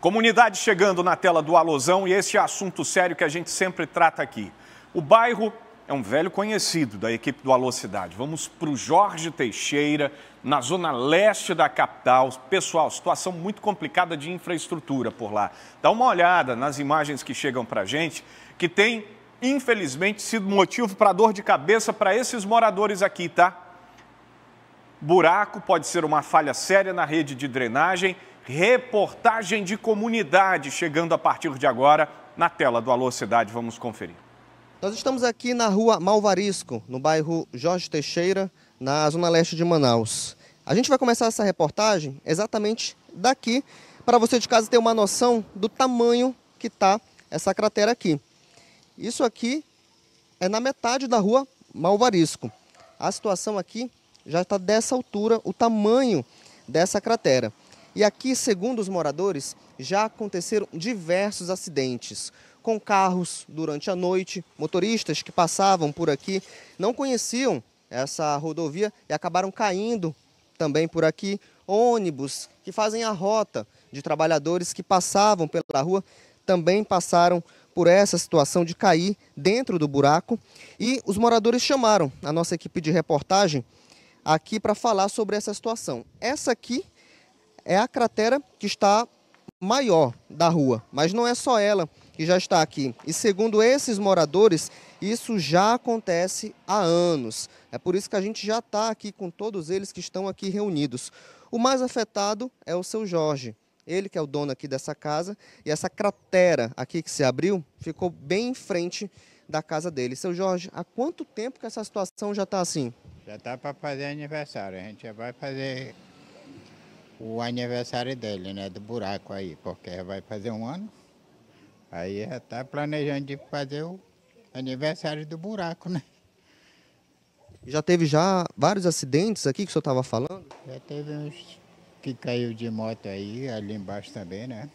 Comunidade chegando na tela do Alozão e esse é assunto sério que a gente sempre trata aqui. O bairro é um velho conhecido da equipe do Alô Cidade. Vamos para o Jorge Teixeira, na zona leste da capital. Pessoal, situação muito complicada de infraestrutura por lá. Dá uma olhada nas imagens que chegam para a gente, que tem, infelizmente, sido motivo para dor de cabeça para esses moradores aqui, tá? Buraco pode ser uma falha séria na rede de drenagem reportagem de comunidade chegando a partir de agora na tela do Alô Cidade. Vamos conferir. Nós estamos aqui na rua Malvarisco, no bairro Jorge Teixeira, na zona leste de Manaus. A gente vai começar essa reportagem exatamente daqui, para você de casa ter uma noção do tamanho que está essa cratera aqui. Isso aqui é na metade da rua Malvarisco. A situação aqui já está dessa altura, o tamanho dessa cratera. E aqui, segundo os moradores, já aconteceram diversos acidentes com carros durante a noite, motoristas que passavam por aqui não conheciam essa rodovia e acabaram caindo também por aqui, ônibus que fazem a rota de trabalhadores que passavam pela rua também passaram por essa situação de cair dentro do buraco e os moradores chamaram a nossa equipe de reportagem aqui para falar sobre essa situação. Essa aqui é a cratera que está maior da rua, mas não é só ela que já está aqui. E segundo esses moradores, isso já acontece há anos. É por isso que a gente já está aqui com todos eles que estão aqui reunidos. O mais afetado é o seu Jorge, ele que é o dono aqui dessa casa, e essa cratera aqui que se abriu ficou bem em frente da casa dele. Seu Jorge, há quanto tempo que essa situação já está assim? Já está para fazer aniversário, a gente já vai fazer o aniversário dele, né? Do buraco aí, porque vai fazer um ano. Aí já está planejando de fazer o aniversário do buraco, né? Já teve já vários acidentes aqui que o senhor estava falando? Já teve uns que caiu de moto aí, ali embaixo também, né?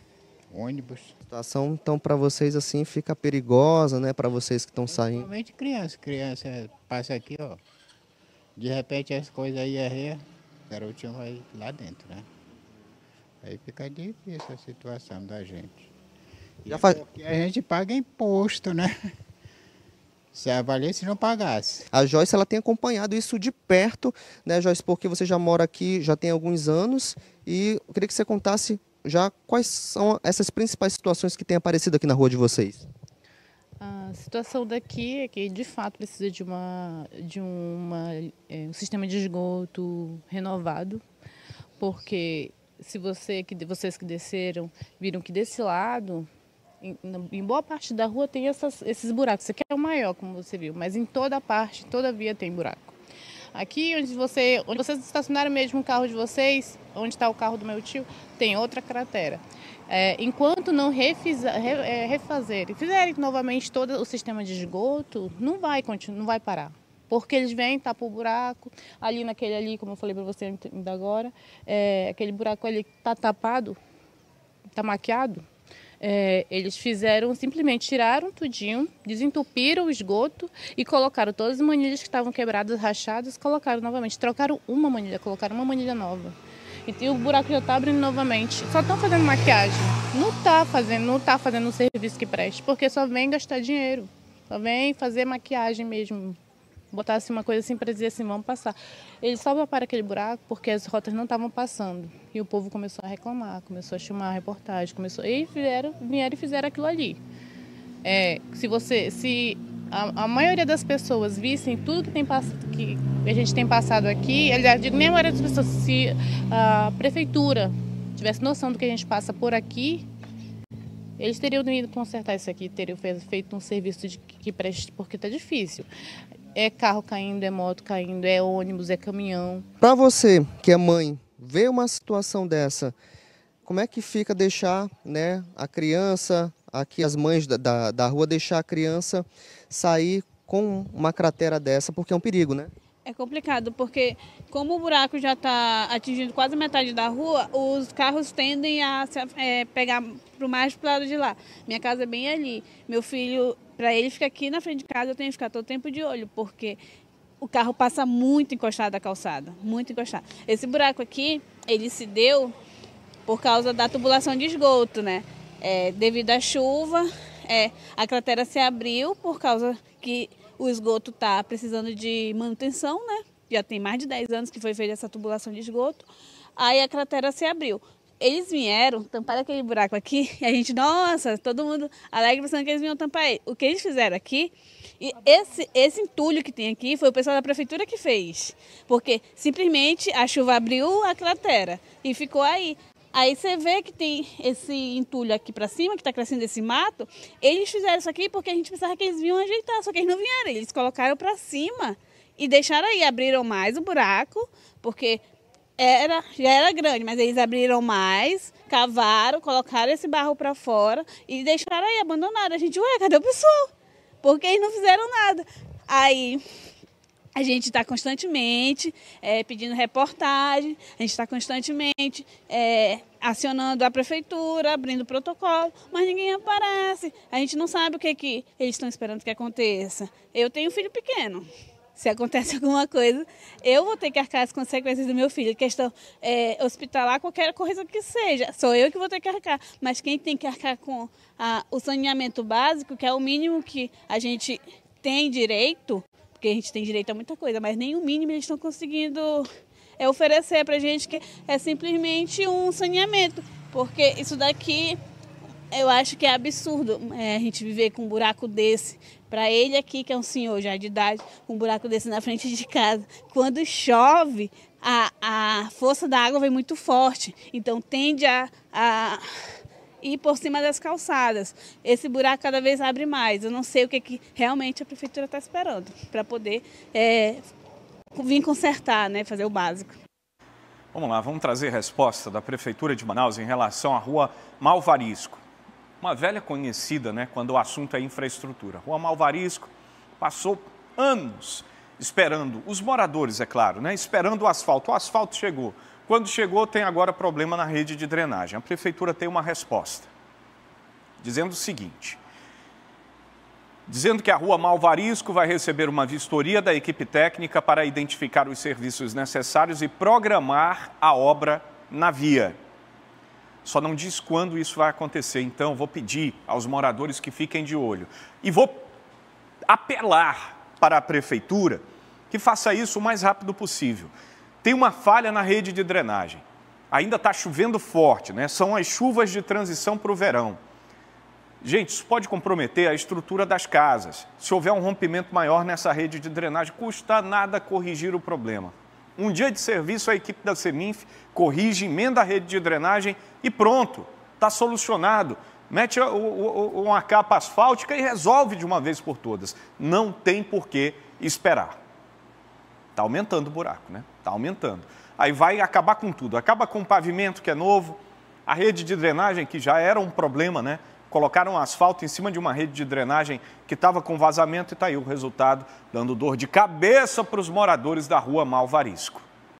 Ônibus. A situação, então, para vocês, assim, fica perigosa, né? Para vocês que estão saindo. Principalmente criança. Criança passa aqui, ó. De repente, as coisas aí erram, o garotinho vai lá dentro, né? Aí fica difícil a situação da gente. Já faz... Porque a gente paga imposto, né? Se avaliasse, se não pagasse. A Joyce ela tem acompanhado isso de perto, né, Joyce? Porque você já mora aqui já tem alguns anos e eu queria que você contasse já quais são essas principais situações que têm aparecido aqui na rua de vocês. A situação daqui é que de fato precisa de, uma, de uma, é, um sistema de esgoto renovado, porque se você, que, vocês que desceram viram que desse lado, em, boa parte da rua tem essas, esses buracos. Esse aqui é o maior, como você viu, mas em toda parte, toda via tem buraco. Aqui onde, você, onde vocês estacionaram mesmo o carro de vocês, onde está o carro do meu tio, tem outra cratera. É, enquanto não refiza, re, é, refazerem, fizerem novamente todo o sistema de esgoto, não vai, não vai parar. Porque eles vêm, tapa o buraco, ali naquele ali, como eu falei para você ainda agora, é, aquele buraco ali tá tapado, tá maquiado, é, eles fizeram, simplesmente tiraram tudinho, desentupiram o esgoto e colocaram todas as manilhas que estavam quebradas, rachadas, colocaram novamente. Trocaram uma manilha, colocaram uma manilha nova. E, o buraco já está abrindo novamente. Só estão fazendo maquiagem. Não está fazendo, não tá fazendo um serviço que preste, porque só vem gastar dinheiro. Só vem fazer maquiagem mesmo botasse assim, uma coisa assim para dizer assim, vamos passar. Ele só para aquele buraco porque as rotas não estavam passando. E o povo começou a reclamar, começou a chamar a reportagem, começou. E vieram, vieram e fizeram aquilo ali. É, se você. Se a, a, maioria das pessoas vissem tudo que, tem, que a gente tem passado aqui, aliás, digo nem a maioria das pessoas, se a prefeitura tivesse noção do que a gente passa por aqui, eles teriam ido consertar isso aqui, teriam feito um serviço de que preste, porque está difícil. É carro caindo, é moto caindo, é ônibus, é caminhão. Para você que é mãe, ver uma situação dessa, como é que fica deixar né, a criança, aqui as mães da, da, da rua, deixar a criança sair com uma cratera dessa, porque é um perigo, né? É complicado, porque como o buraco já está atingindo quase metade da rua, os carros tendem a se, é, pegar para o mais pro lado de lá. Minha casa é bem ali. Meu filho, para ele ficar aqui na frente de casa, eu tenho que ficar todo tempo de olho, porque o carro passa muito encostado da calçada, muito encostado. Esse buraco aqui, ele se deu por causa da tubulação de esgoto, né? É, devido à chuva, é, a cratera se abriu por causa que o esgoto está precisando de manutenção, né? Já tem mais de 10 anos que foi feita essa tubulação de esgoto. Aí a cratera se abriu. Eles vieram, tampar aquele buraco aqui, e a gente, nossa, todo mundo alegre pensando que eles vinham tampar aí. O que eles fizeram aqui, e esse, esse entulho que tem aqui foi o pessoal da prefeitura que fez. Porque simplesmente a chuva abriu a cratera e ficou aí. Aí você vê que tem esse entulho aqui para cima, que está crescendo esse mato. Eles fizeram isso aqui porque a gente pensava que eles vinham ajeitar, só que eles não vieram. Eles colocaram para cima e deixaram aí, abriram mais o buraco, porque era, já era grande, mas eles abriram mais, cavaram, colocaram esse barro para fora e deixaram aí, abandonado. A gente, ué, cadê o pessoal? Porque eles não fizeram nada. Aí a gente está constantemente é, pedindo reportagem, a gente está constantemente é, acionando a prefeitura, abrindo protocolo, mas ninguém aparece. A gente não sabe o que, que eles estão esperando que aconteça. Eu tenho um filho pequeno. Se acontece alguma coisa, eu vou ter que arcar as consequências do meu filho. Questão é, hospitalar, qualquer coisa que seja. Sou eu que vou ter que arcar. Mas quem tem que arcar com a, o saneamento básico, que é o mínimo que a gente tem direito, porque a gente tem direito a muita coisa, mas nem o mínimo eles estão conseguindo é, oferecer para a gente, que é simplesmente um saneamento, porque isso daqui eu acho que é absurdo é, a gente viver com um buraco desse. Para ele aqui, que é um senhor já de idade, um buraco desse na frente de casa. Quando chove, a, a força da água vem muito forte, então tende a, a e por cima das calçadas. Esse buraco cada vez abre mais. Eu não sei o que, que realmente a prefeitura está esperando para poder é, vir consertar, né, fazer o básico. Vamos lá, vamos trazer resposta da prefeitura de Manaus em relação à rua Malvarisco. Uma velha conhecida, né, quando o assunto é infraestrutura. Rua Malvarisco passou anos esperando, os moradores, é claro, né, esperando o asfalto. O asfalto chegou, quando chegou, tem agora problema na rede de drenagem. A prefeitura tem uma resposta, dizendo o seguinte: dizendo que a rua Malvarisco vai receber uma vistoria da equipe técnica para identificar os serviços necessários e programar a obra na via. Só não diz quando isso vai acontecer, então vou pedir aos moradores que fiquem de olho. E vou apelar para a prefeitura que faça isso o mais rápido possível tem uma falha na rede de drenagem. Ainda está chovendo forte, né? São as chuvas de transição para o verão. Gente, isso pode comprometer a estrutura das casas. Se houver um rompimento maior nessa rede de drenagem, custa nada corrigir o problema. Um dia de serviço, a equipe da Seminf corrige, emenda a rede de drenagem e pronto, está solucionado. Mete uma capa asfáltica e resolve de uma vez por todas. Não tem por que esperar. Está aumentando o buraco, né? Está aumentando. Aí vai acabar com tudo. Acaba com o pavimento, que é novo, a rede de drenagem, que já era um problema, né? Colocaram asfalto em cima de uma rede de drenagem que estava com vazamento e está aí o resultado, dando dor de cabeça para os moradores da rua Malvarisco.